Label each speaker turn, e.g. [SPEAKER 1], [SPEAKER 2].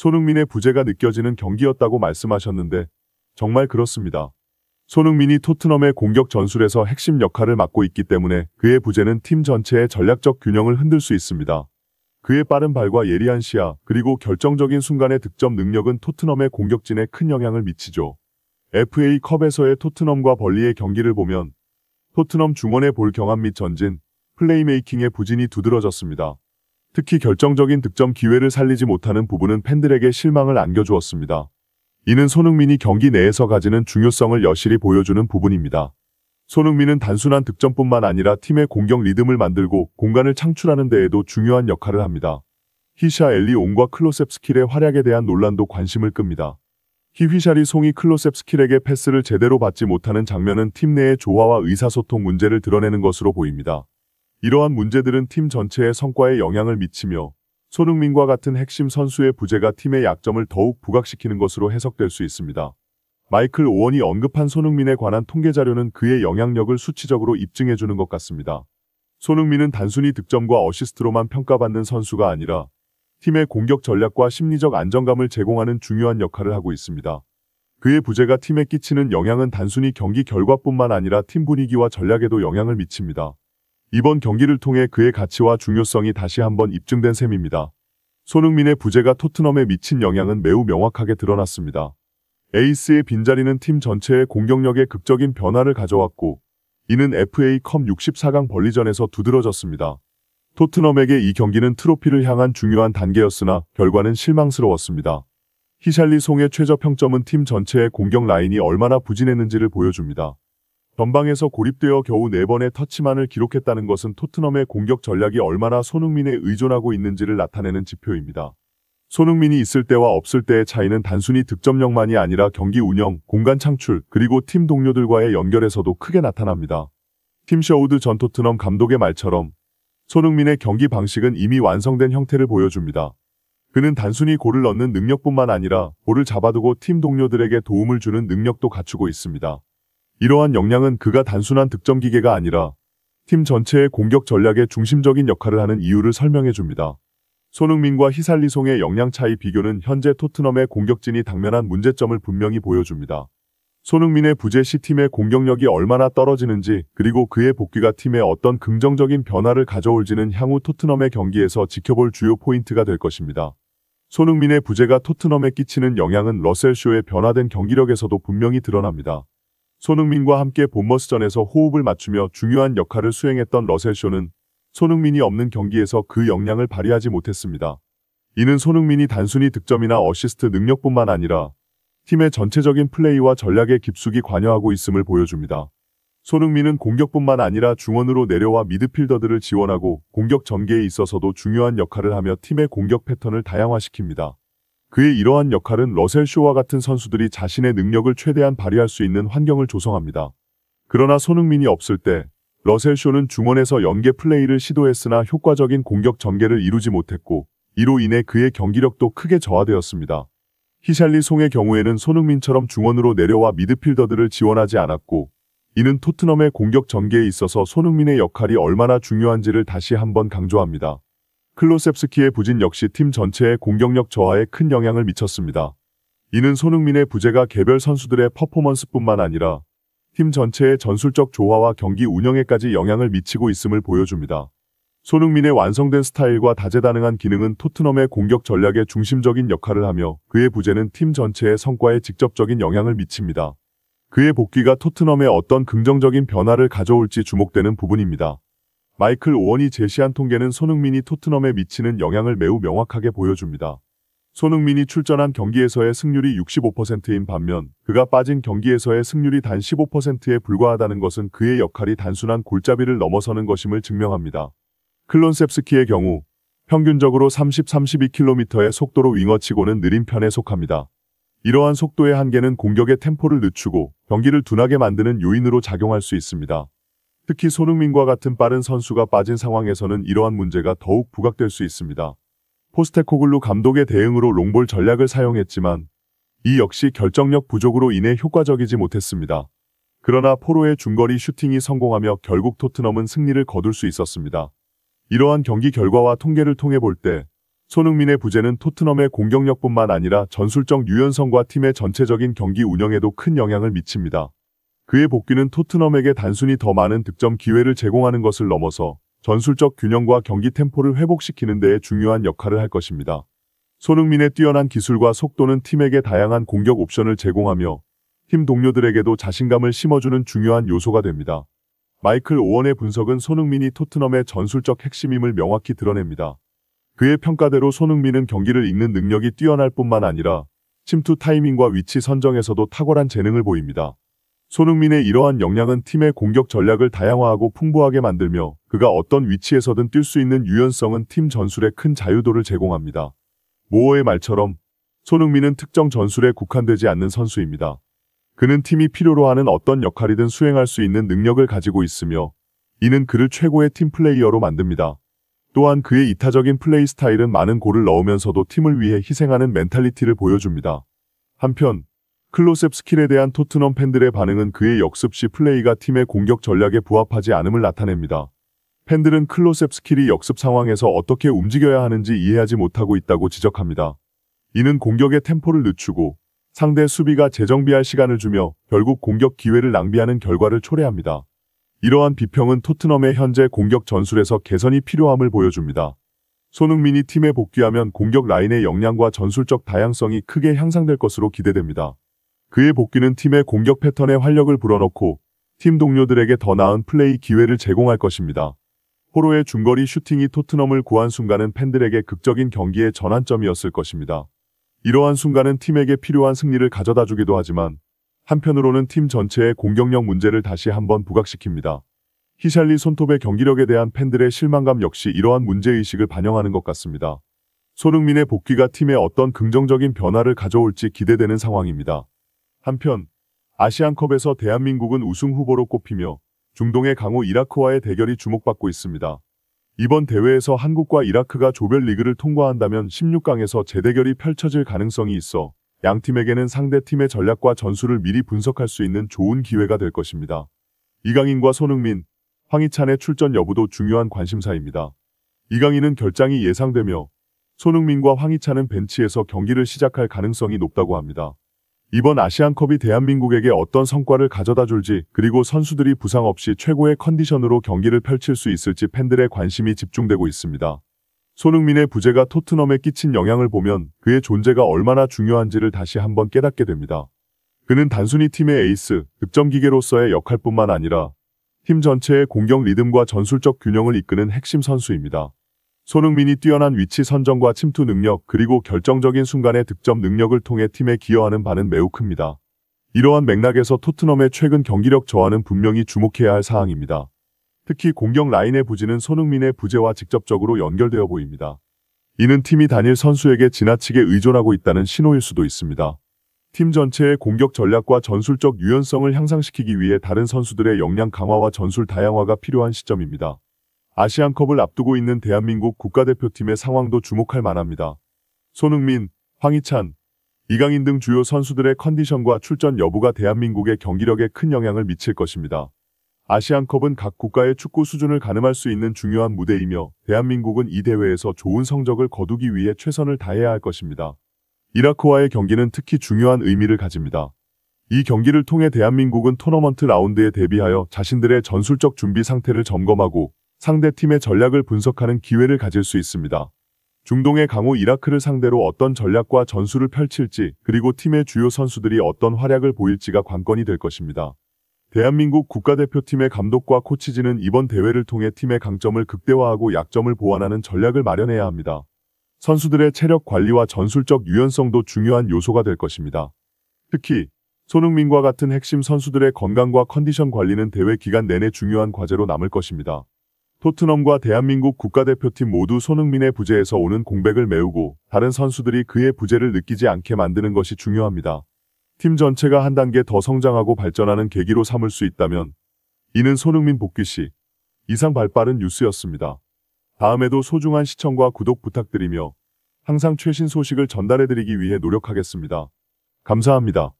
[SPEAKER 1] 손흥민의 부재가 느껴지는 경기였다고 말씀하셨는데 정말 그렇습니다. 손흥민이 토트넘의 공격 전술에서 핵심 역할을 맡고 있기 때문에 그의 부재는 팀 전체의 전략적 균형을 흔들 수 있습니다. 그의 빠른 발과 예리한 시야 그리고 결정적인 순간의 득점 능력은 토트넘의 공격진에 큰 영향을 미치죠. FA컵에서의 토트넘과 벌리의 경기를 보면 토트넘 중원의 볼 경합 및 전진, 플레이메이킹의 부진이 두드러졌습니다. 특히 결정적인 득점 기회를 살리지 못하는 부분은 팬들에게 실망을 안겨주었습니다. 이는 손흥민이 경기 내에서 가지는 중요성을 여실히 보여주는 부분입니다. 손흥민은 단순한 득점뿐만 아니라 팀의 공격 리듬을 만들고 공간을 창출하는 데에도 중요한 역할을 합니다. 히샤 엘리온과 클로셉스킬의 활약에 대한 논란도 관심을 끕니다. 히휘샬이 송이 클로셉스킬에게 패스를 제대로 받지 못하는 장면은 팀 내의 조화와 의사소통 문제를 드러내는 것으로 보입니다. 이러한 문제들은 팀 전체의 성과에 영향을 미치며 손흥민과 같은 핵심 선수의 부재가 팀의 약점을 더욱 부각시키는 것으로 해석될 수 있습니다. 마이클 오원이 언급한 손흥민에 관한 통계 자료는 그의 영향력을 수치적으로 입증해주는 것 같습니다. 손흥민은 단순히 득점과 어시스트로만 평가받는 선수가 아니라 팀의 공격 전략과 심리적 안정감을 제공하는 중요한 역할을 하고 있습니다. 그의 부재가 팀에 끼치는 영향은 단순히 경기 결과뿐만 아니라 팀 분위기와 전략에도 영향을 미칩니다. 이번 경기를 통해 그의 가치와 중요성이 다시 한번 입증된 셈입니다. 손흥민의 부재가 토트넘에 미친 영향은 매우 명확하게 드러났습니다. 에이스의 빈자리는 팀 전체의 공격력에 극적인 변화를 가져왔고 이는 FA컵 64강 벌리전에서 두드러졌습니다. 토트넘에게 이 경기는 트로피를 향한 중요한 단계였으나 결과는 실망스러웠습니다. 히샬리 송의 최저 평점은 팀 전체의 공격 라인이 얼마나 부진했는지를 보여줍니다. 전방에서 고립되어 겨우 4번의 터치만을 기록했다는 것은 토트넘의 공격 전략이 얼마나 손흥민에 의존하고 있는지를 나타내는 지표입니다. 손흥민이 있을 때와 없을 때의 차이는 단순히 득점력만이 아니라 경기 운영, 공간 창출, 그리고 팀 동료들과의 연결에서도 크게 나타납니다. 팀 셔우드 전 토트넘 감독의 말처럼 손흥민의 경기 방식은 이미 완성된 형태를 보여줍니다. 그는 단순히 골을 넣는 능력뿐만 아니라 골을 잡아두고 팀 동료들에게 도움을 주는 능력도 갖추고 있습니다. 이러한 역량은 그가 단순한 득점 기계가 아니라 팀 전체의 공격 전략에 중심적인 역할을 하는 이유를 설명해 줍니다. 손흥민과 히살리송의 역량 차이 비교는 현재 토트넘의 공격진이 당면한 문제점을 분명히 보여줍니다. 손흥민의 부재 시 팀의 공격력이 얼마나 떨어지는지 그리고 그의 복귀가 팀에 어떤 긍정적인 변화를 가져올지는 향후 토트넘의 경기에서 지켜볼 주요 포인트가 될 것입니다. 손흥민의 부재가 토트넘에 끼치는 영향은 러셀쇼의 변화된 경기력에서도 분명히 드러납니다. 손흥민과 함께 본머스전에서 호흡을 맞추며 중요한 역할을 수행했던 러셀쇼는 손흥민이 없는 경기에서 그 역량을 발휘하지 못했습니다. 이는 손흥민이 단순히 득점이나 어시스트 능력뿐만 아니라 팀의 전체적인 플레이와 전략에 깊숙이 관여하고 있음을 보여줍니다. 손흥민은 공격뿐만 아니라 중원으로 내려와 미드필더들을 지원하고 공격 전개에 있어서도 중요한 역할을 하며 팀의 공격 패턴을 다양화시킵니다. 그의 이러한 역할은 러셀쇼와 같은 선수들이 자신의 능력을 최대한 발휘할 수 있는 환경을 조성합니다. 그러나 손흥민이 없을 때 러셀쇼는 중원에서 연계 플레이를 시도했으나 효과적인 공격 전개를 이루지 못했고 이로 인해 그의 경기력도 크게 저하되었습니다. 히샬리 송의 경우에는 손흥민처럼 중원으로 내려와 미드필더들을 지원하지 않았고 이는 토트넘의 공격 전개에 있어서 손흥민의 역할이 얼마나 중요한지를 다시 한번 강조합니다. 클로셉스키의 부진 역시 팀 전체의 공격력 저하에 큰 영향을 미쳤습니다. 이는 손흥민의 부재가 개별 선수들의 퍼포먼스뿐만 아니라 팀 전체의 전술적 조화와 경기 운영에까지 영향을 미치고 있음을 보여줍니다. 손흥민의 완성된 스타일과 다재다능한 기능은 토트넘의 공격 전략의 중심적인 역할을 하며 그의 부재는 팀 전체의 성과에 직접적인 영향을 미칩니다. 그의 복귀가 토트넘에 어떤 긍정적인 변화를 가져올지 주목되는 부분입니다. 마이클 오원이 제시한 통계는 손흥민이 토트넘에 미치는 영향을 매우 명확하게 보여줍니다. 손흥민이 출전한 경기에서의 승률이 65%인 반면 그가 빠진 경기에서의 승률이 단 15%에 불과하다는 것은 그의 역할이 단순한 골잡이를 넘어서는 것임을 증명합니다. 클론셉스키의 경우 평균적으로 30-32km의 속도로 윙어치고는 느린 편에 속합니다. 이러한 속도의 한계는 공격의 템포를 늦추고 경기를 둔하게 만드는 요인으로 작용할 수 있습니다. 특히 손흥민과 같은 빠른 선수가 빠진 상황에서는 이러한 문제가 더욱 부각될 수 있습니다. 포스테코글루 감독의 대응으로 롱볼 전략을 사용했지만 이 역시 결정력 부족으로 인해 효과적이지 못했습니다. 그러나 포로의 중거리 슈팅이 성공하며 결국 토트넘은 승리를 거둘 수 있었습니다. 이러한 경기 결과와 통계를 통해 볼 때 손흥민의 부재는 토트넘의 공격력뿐만 아니라 전술적 유연성과 팀의 전체적인 경기 운영에도 큰 영향을 미칩니다. 그의 복귀는 토트넘에게 단순히 더 많은 득점 기회를 제공하는 것을 넘어서 전술적 균형과 경기 템포를 회복시키는 데에 중요한 역할을 할 것입니다. 손흥민의 뛰어난 기술과 속도는 팀에게 다양한 공격 옵션을 제공하며 팀 동료들에게도 자신감을 심어주는 중요한 요소가 됩니다. 마이클 오원의 분석은 손흥민이 토트넘의 전술적 핵심임을 명확히 드러냅니다. 그의 평가대로 손흥민은 경기를 읽는 능력이 뛰어날 뿐만 아니라 침투 타이밍과 위치 선정에서도 탁월한 재능을 보입니다. 손흥민의 이러한 역량은 팀의 공격 전략을 다양화하고 풍부하게 만들며 그가 어떤 위치에서든 뛸 수 있는 유연성은 팀 전술에 큰 자유도를 제공합니다. 모어의 말처럼 손흥민은 특정 전술에 국한되지 않는 선수입니다. 그는 팀이 필요로 하는 어떤 역할이든 수행할 수 있는 능력을 가지고 있으며 이는 그를 최고의 팀 플레이어로 만듭니다. 또한 그의 이타적인 플레이 스타일은 많은 골을 넣으면서도 팀을 위해 희생하는 멘탈리티를 보여줍니다. 한편 클로셉 스킬에 대한 토트넘 팬들의 반응은 그의 역습 시 플레이가 팀의 공격 전략에 부합하지 않음을 나타냅니다. 팬들은 클로셉 스킬이 역습 상황에서 어떻게 움직여야 하는지 이해하지 못하고 있다고 지적합니다. 이는 공격의 템포를 늦추고 상대 수비가 재정비할 시간을 주며 결국 공격 기회를 낭비하는 결과를 초래합니다. 이러한 비평은 토트넘의 현재 공격 전술에서 개선이 필요함을 보여줍니다. 손흥민이 팀에 복귀하면 공격 라인의 역량과 전술적 다양성이 크게 향상될 것으로 기대됩니다. 그의 복귀는 팀의 공격 패턴에 활력을 불어넣고 팀 동료들에게 더 나은 플레이 기회를 제공할 것입니다. 호로의 중거리 슈팅이 토트넘을 구한 순간은 팬들에게 극적인 경기의 전환점이었을 것입니다. 이러한 순간은 팀에게 필요한 승리를 가져다 주기도 하지만 한편으로는 팀 전체의 공격력 문제를 다시 한번 부각시킵니다. 히샬리 손톱의 경기력에 대한 팬들의 실망감 역시 이러한 문제의식을 반영하는 것 같습니다. 손흥민의 복귀가 팀에 어떤 긍정적인 변화를 가져올지 기대되는 상황입니다. 한편 아시안컵에서 대한민국은 우승 후보로 꼽히며 중동의 강호 이라크와의 대결이 주목받고 있습니다. 이번 대회에서 한국과 이라크가 조별리그를 통과한다면 16강에서 재대결이 펼쳐질 가능성이 있어 양 팀에게는 상대팀의 전략과 전술을 미리 분석할 수 있는 좋은 기회가 될 것입니다. 이강인과 손흥민, 황희찬의 출전 여부도 중요한 관심사입니다. 이강인은 결장이 예상되며 손흥민과 황희찬은 벤치에서 경기를 시작할 가능성이 높다고 합니다. 이번 아시안컵이 대한민국에게 어떤 성과를 가져다 줄지 그리고 선수들이 부상 없이 최고의 컨디션으로 경기를 펼칠 수 있을지 팬들의 관심이 집중되고 있습니다. 손흥민의 부재가 토트넘에 끼친 영향을 보면 그의 존재가 얼마나 중요한지를 다시 한번 깨닫게 됩니다. 그는 단순히 팀의 에이스, 득점기계로서의 역할뿐만 아니라 팀 전체의 공격 리듬과 전술적 균형을 이끄는 핵심 선수입니다. 손흥민이 뛰어난 위치 선정과 침투 능력 그리고 결정적인 순간의 득점 능력을 통해 팀에 기여하는 바는 매우 큽니다. 이러한 맥락에서 토트넘의 최근 경기력 저하는 분명히 주목해야 할 사항입니다. 특히 공격 라인의 부진은 손흥민의 부재와 직접적으로 연결되어 보입니다. 이는 팀이 단일 선수에게 지나치게 의존하고 있다는 신호일 수도 있습니다. 팀 전체의 공격 전략과 전술적 유연성을 향상시키기 위해 다른 선수들의 역량 강화와 전술 다양화가 필요한 시점입니다. 아시안컵을 앞두고 있는 대한민국 국가대표팀의 상황도 주목할 만합니다. 손흥민, 황희찬, 이강인 등 주요 선수들의 컨디션과 출전 여부가 대한민국의 경기력에 큰 영향을 미칠 것입니다. 아시안컵은 각 국가의 축구 수준을 가늠할 수 있는 중요한 무대이며 대한민국은 이 대회에서 좋은 성적을 거두기 위해 최선을 다해야 할 것입니다. 이라크와의 경기는 특히 중요한 의미를 가집니다. 이 경기를 통해 대한민국은 토너먼트 라운드에 대비하여 자신들의 전술적 준비 상태를 점검하고 상대 팀의 전략을 분석하는 기회를 가질 수 있습니다. 중동의 강호 이라크를 상대로 어떤 전략과 전술을 펼칠지 그리고 팀의 주요 선수들이 어떤 활약을 보일지가 관건이 될 것입니다. 대한민국 국가대표팀의 감독과 코치진은 이번 대회를 통해 팀의 강점을 극대화하고 약점을 보완하는 전략을 마련해야 합니다. 선수들의 체력 관리와 전술적 유연성도 중요한 요소가 될 것입니다. 특히 손흥민과 같은 핵심 선수들의 건강과 컨디션 관리는 대회 기간 내내 중요한 과제로 남을 것입니다. 토트넘과 대한민국 국가대표팀 모두 손흥민의 부재에서 오는 공백을 메우고 다른 선수들이 그의 부재를 느끼지 않게 만드는 것이 중요합니다. 팀 전체가 한 단계 더 성장하고 발전하는 계기로 삼을 수 있다면 이는 손흥민 복귀 시 이상 발빠른 뉴스였습니다. 다음에도 소중한 시청과 구독 부탁드리며 항상 최신 소식을 전달해드리기 위해 노력하겠습니다. 감사합니다.